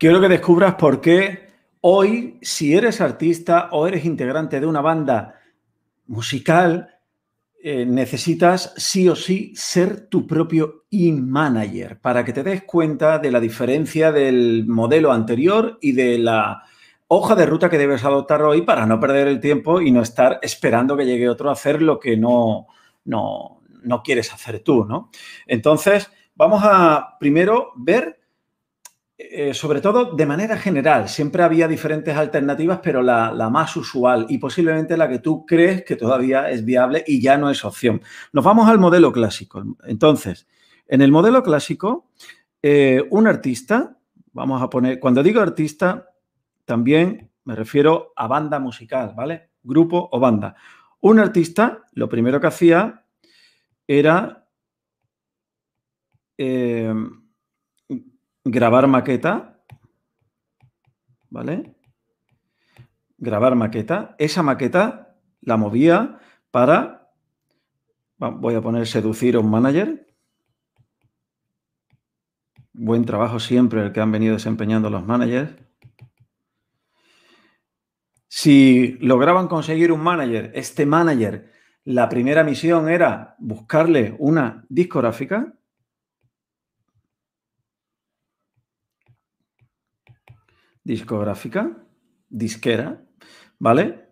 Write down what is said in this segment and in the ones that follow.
Quiero que descubras por qué hoy, si eres artista o eres integrante de una banda musical, eh, necesitas sí o sí ser tu propio e-manager para que te des cuenta de la diferencia del modelo anterior y de la hoja de ruta que debes adoptar hoy para no perder el tiempo y no estar esperando que llegue otro a hacer lo que no, no, no quieres hacer tú, ¿no? Entonces, vamos a primero ver eh, sobre todo de manera general, siempre había diferentes alternativas, pero la, más usual y posiblemente la que tú crees que todavía es viable y ya no es opción. Nos vamos al modelo clásico. Entonces, en el modelo clásico, eh, un artista, vamos a poner, cuando digo artista, también me refiero a banda musical, ¿vale? Grupo o banda. Un artista, lo primero que hacía era... Eh, grabar maqueta, ¿vale? Grabar maqueta. Esa maqueta la movía para, voy a poner seducir a un manager. Buen trabajo siempre el que han venido desempeñando los managers. Si lograban conseguir un manager, este manager, la primera misión era buscarle una discográfica, discográfica, disquera, ¿vale?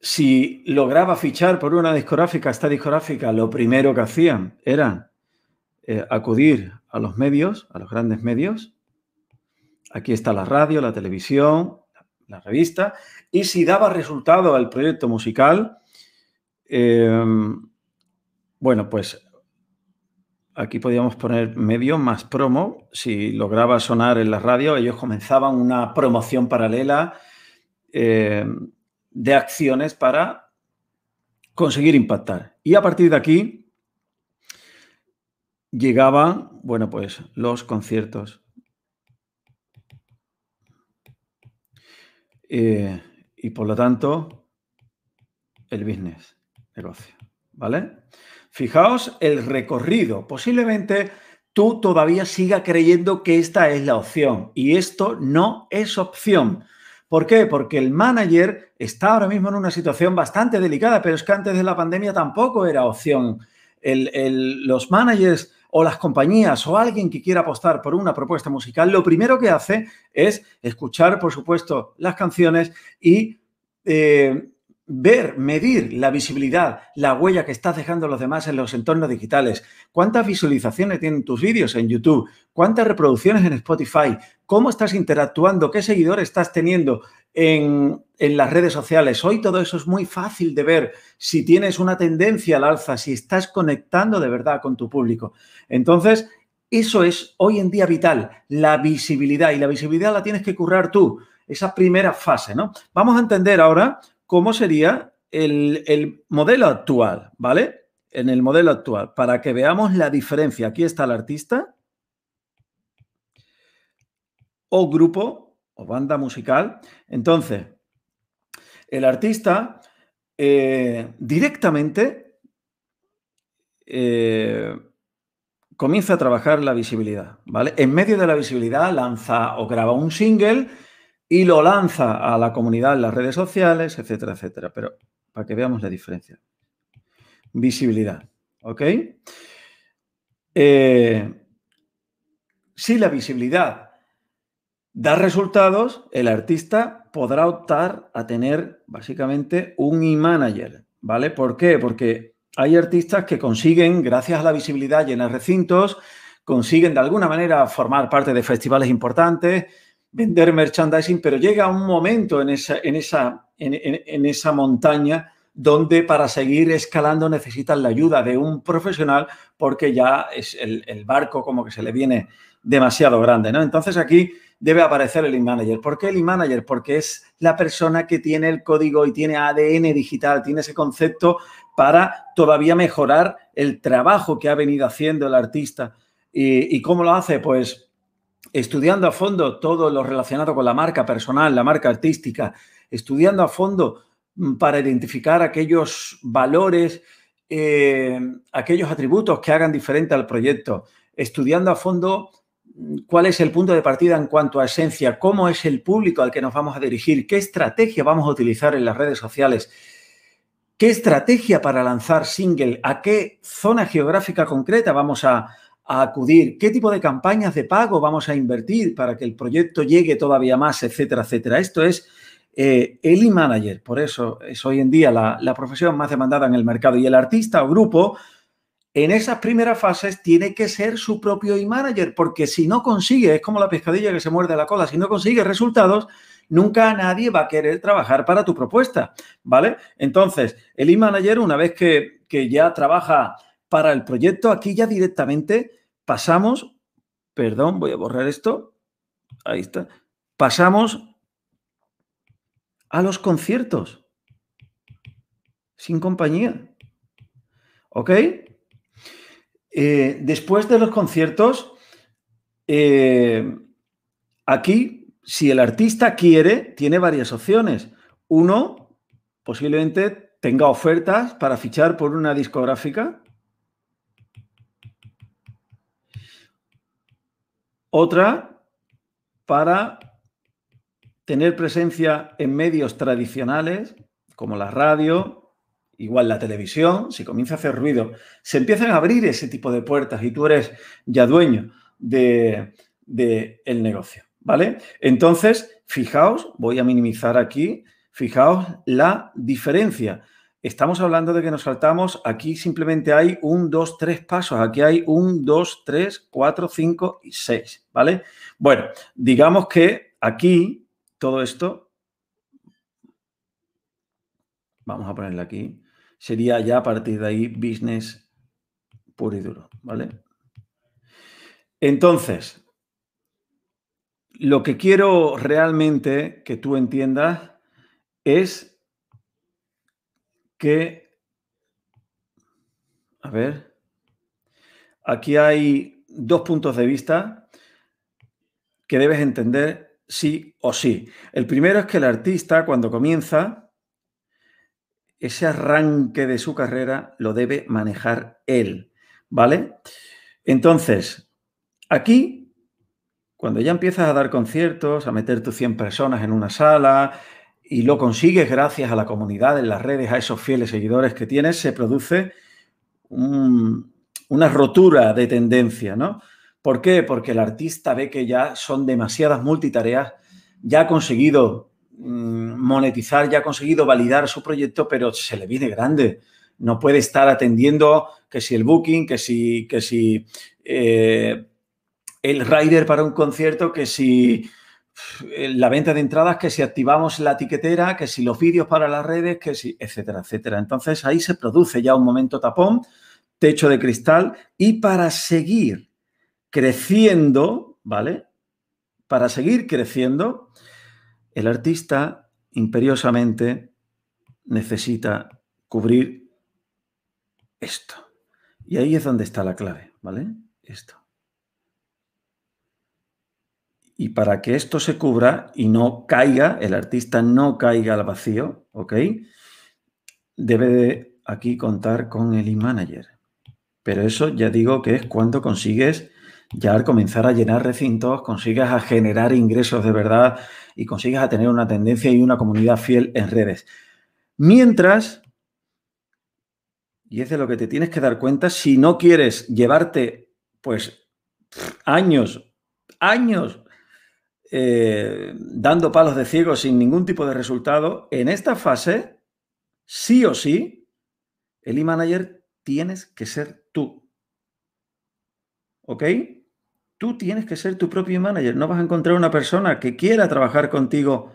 Si lograba fichar por una discográfica, esta discográfica lo primero que hacían era eh, acudir a los medios, a los grandes medios. Aquí está la radio, la televisión, la revista. Y si daba resultado al proyecto musical, eh, bueno, pues Aquí podíamos poner medio más promo. Si lograba sonar en la radio, ellos comenzaban una promoción paralela eh, de acciones para conseguir impactar. Y a partir de aquí llegaban, bueno, pues los conciertos. Eh, y por lo tanto, el business, negocio. ¿vale? Fijaos el recorrido. Posiblemente tú todavía siga creyendo que esta es la opción y esto no es opción. ¿Por qué? Porque el manager está ahora mismo en una situación bastante delicada, pero es que antes de la pandemia tampoco era opción. los managers o las compañías o alguien que quiera apostar por una propuesta musical, lo primero que hace es escuchar, por supuesto, las canciones y eh, ver, medir la visibilidad, la huella que estás dejando los demás en los entornos digitales, cuántas visualizaciones tienen tus vídeos en YouTube, cuántas reproducciones en Spotify, cómo estás interactuando, qué seguidores estás teniendo en, en, las redes sociales. Hoy todo eso es muy fácil de ver si tienes una tendencia al alza, si estás conectando de verdad con tu público. Entonces, eso es hoy en día vital, la visibilidad, y la visibilidad la tienes que currar tú esa primera fase, ¿no? Vamos a entender ahora cómo sería el, modelo actual, ¿vale? En el modelo actual, para que veamos la diferencia. Aquí está el artista o grupo o banda musical. Entonces, el artista eh, directamente eh, comienza a trabajar la visibilidad, ¿vale? En medio de la visibilidad lanza o graba un single y lo lanza a la comunidad en las redes sociales, etcétera, etcétera. Pero para que veamos la diferencia. Visibilidad. ¿Ok? Eh, si la visibilidad da resultados, el artista podrá optar a tener básicamente un e-manager. ¿Vale? ¿Por qué? Porque hay artistas que consiguen, gracias a la visibilidad, llenar recintos, consiguen de alguna manera formar parte de festivales importantes vender merchandising, pero llega un momento en esa, en esa, en, esa montaña donde para seguir escalando necesitan la ayuda de un profesional porque ya es el, barco como que se le viene demasiado grande, ¿no? Entonces aquí debe aparecer el e-manager. ¿Por qué el e-manager? Porque es la persona que tiene el código y tiene ADN digital, tiene ese concepto para todavía mejorar el trabajo que ha venido haciendo el artista. ¿Y, y cómo lo hace? Pues estudiando a fondo todo lo relacionado con la marca personal, la marca artística, estudiando a fondo mm, para identificar aquellos valores, eh, aquellos atributos que hagan diferente al proyecto, estudiando a fondo mm, cuál es el punto de partida en cuanto a esencia, cómo es el público al que nos vamos a dirigir, qué estrategia vamos a utilizar en las redes sociales, qué estrategia para lanzar single, a qué zona geográfica concreta vamos a, a acudir, qué tipo de campañas de pago vamos a invertir para que el proyecto llegue todavía más, etcétera, etcétera. Esto es eh, el e-manager, por eso es hoy en día la, profesión más demandada en el mercado y el artista o grupo en esas primeras fases tiene que ser su propio e-manager, porque si no consigue, es como la pescadilla que se muerde la cola, si no consigue resultados, nunca nadie va a querer trabajar para tu propuesta, ¿vale? Entonces, el e-manager, una vez que, que ya trabaja para el proyecto. Aquí ya directamente pasamos, perdón, voy a borrar esto, ahí está, pasamos a los conciertos sin compañía. ¿Ok? Eh, después de los conciertos, eh, aquí, si el artista quiere, tiene varias opciones. Uno, posiblemente tenga ofertas para fichar por una discográfica Otra para tener presencia en medios tradicionales, como la radio, igual la televisión, si comienza a hacer ruido, se empiezan a abrir ese tipo de puertas y tú eres ya dueño del de, negocio, ¿vale? Entonces, fijaos, voy a minimizar aquí, fijaos la diferencia estamos hablando de que nos saltamos, aquí simplemente hay un, dos, tres pasos, aquí hay un, dos, tres, cuatro, cinco y seis, ¿vale? Bueno, digamos que aquí todo esto, vamos a ponerle aquí, sería ya a partir de ahí business puro y duro, ¿vale? Entonces, lo que quiero realmente que tú entiendas es que, a ver, aquí hay dos puntos de vista que debes entender sí o sí. El primero es que el artista cuando comienza, ese arranque de su carrera lo debe manejar él, ¿vale? Entonces, aquí, cuando ya empiezas a dar conciertos, a meter tus 100 personas en una sala, y lo consigues gracias a la comunidad, en las redes, a esos fieles seguidores que tienes, se produce una rotura de tendencia, ¿no? ¿Por qué? Porque el artista ve que ya son demasiadas multitareas, ya ha conseguido mm, monetizar, ya ha conseguido validar su proyecto, pero se le viene grande. No puede estar atendiendo que si el booking, que si, que si eh, el rider para un concierto, que si eh, la venta de entradas, que si activamos la etiquetera, que si los vídeos para las redes, que si, etcétera, etcétera. Entonces ahí se produce ya un momento tapón, techo de cristal, y para seguir creciendo, ¿vale? Para seguir creciendo, el artista imperiosamente necesita cubrir esto. Y ahí es donde está la clave, ¿vale? Esto. Y para que esto se cubra y no caiga, el artista no caiga al vacío, ¿ok? Debe de aquí contar con el e-manager. Pero eso ya digo que es cuando consigues ya comenzar a llenar recintos, consigues a generar ingresos de verdad y consigues a tener una tendencia y una comunidad fiel en redes. Mientras, y es de lo que te tienes que dar cuenta, si no quieres llevarte pues años, años eh, dando palos de ciego sin ningún tipo de resultado, en esta fase, sí o sí, el e-manager tienes que ser tú. ¿Ok? Tú tienes que ser tu propio manager. No vas a encontrar una persona que quiera trabajar contigo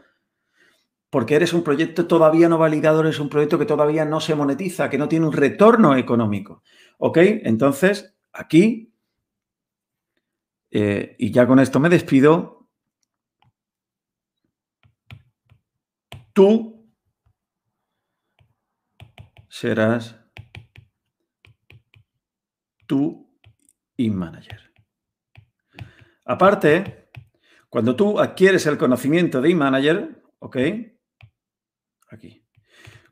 porque eres un proyecto todavía no validado, eres un proyecto que todavía no se monetiza, que no tiene un retorno económico. ¿Ok? Entonces, aquí, eh, y ya con esto me despido, tú serás tu e manager. Aparte, cuando tú adquieres el conocimiento de manager ¿ok? Aquí.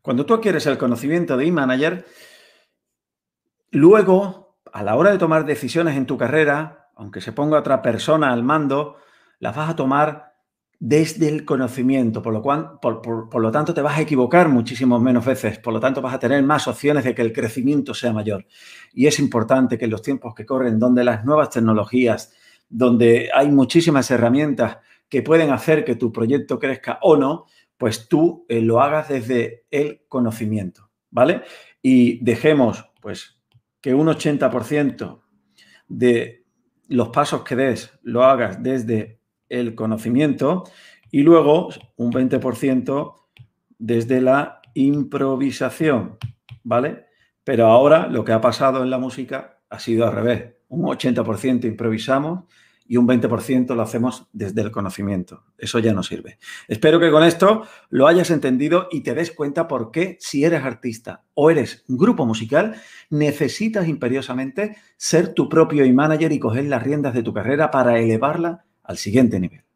Cuando tú adquieres el conocimiento de e-manager, luego, a la hora de tomar decisiones en tu carrera, aunque se ponga otra persona al mando, las vas a tomar desde el conocimiento, por lo, cual, por, lo tanto te vas a equivocar muchísimo menos veces, por lo tanto vas a tener más opciones de que el crecimiento sea mayor. Y es importante que en los tiempos que corren, donde las nuevas tecnologías, donde hay muchísimas herramientas que pueden hacer que tu proyecto crezca o no, pues tú eh, lo hagas desde el conocimiento, ¿vale? Y dejemos, pues, que un 80% de los pasos que des lo hagas desde el conocimiento y luego un 20% desde la improvisación, ¿vale? Pero ahora lo que ha pasado en la música ha sido al revés. Un 80% improvisamos y un 20% lo hacemos desde el conocimiento. Eso ya no sirve. Espero que con esto lo hayas entendido y te des cuenta por qué si eres artista o eres grupo musical, necesitas imperiosamente ser tu propio e-manager y coger las riendas de tu carrera para elevarla al siguiente nivel.